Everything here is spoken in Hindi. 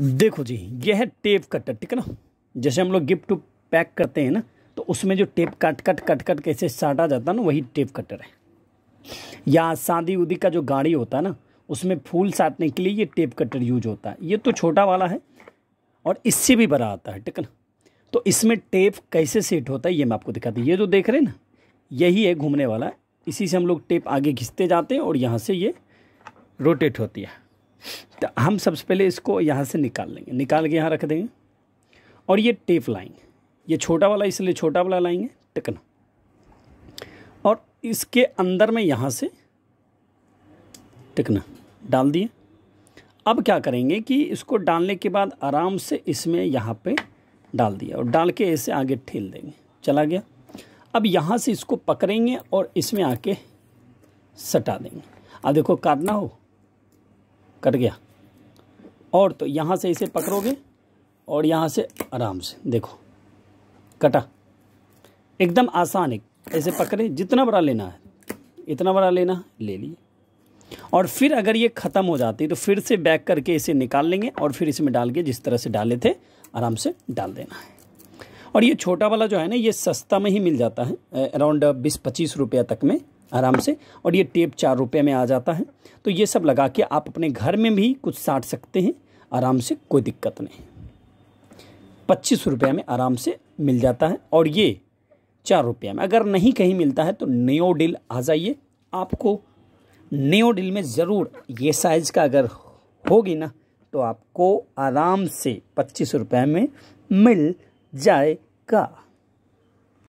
देखो जी यह है टेप कटर ठीक है ना जैसे हम लोग गिफ्ट पैक करते हैं ना तो उसमें जो tape cut cut cut cut कैसे साटा जाता है ना वही टेप कटर है या शादी उदी का जो गाड़ी होता है ना उसमें फूल साटने के लिए ये टेप कटर यूज होता है ये तो छोटा वाला है और इससे भी बड़ा आता है ठीक है ना तो इसमें टेप कैसे सेट होता है ये मैं आपको दिखाती हूँ ये जो देख रहे हैं ना यही है घूमने वाला इसी से हम लोग टेप आगे घिसते जाते हैं और यहाँ से ये रोटेट होती है तो हम सबसे पहले इसको यहाँ से निकाल लेंगे निकाल के यहाँ रख देंगे और ये टेप लाएंगे ये छोटा वाला इसलिए छोटा वाला लाएंगे टकना और इसके अंदर में यहाँ से टकना डाल दिए अब क्या करेंगे कि इसको डालने के बाद आराम से इसमें यहाँ पे डाल दिया और डाल के ऐसे आगे ठेल देंगे चला गया अब यहाँ से इसको पकड़ेंगे और इसमें आके सटा देंगे अब देखो काटना हो कट गया और तो यहाँ से इसे पकड़ोगे और यहाँ से आराम से देखो कटा एकदम आसान है ऐसे पकड़े जितना बड़ा लेना है इतना बड़ा लेना है ले लिए और फिर अगर ये ख़त्म हो जाती तो फिर से बैक करके इसे निकाल लेंगे और फिर इसमें डाल के जिस तरह से डाले थे आराम से डाल देना है और ये छोटा वाला जो है ना ये सस्ता में ही मिल जाता है अराउंड बीस पच्चीस रुपया तक में आराम से और ये टेप चार रुपये में आ जाता है तो ये सब लगा के आप अपने घर में भी कुछ साट सकते हैं आराम से कोई दिक्कत नहीं पच्चीस रुपये में आराम से मिल जाता है और ये चार रुपये में अगर नहीं कहीं मिलता है तो नियोडिल आ जाइए आपको नियोडिल में ज़रूर ये साइज़ का अगर होगी ना तो आपको आराम से पच्चीस रुपये में मिल जाएगा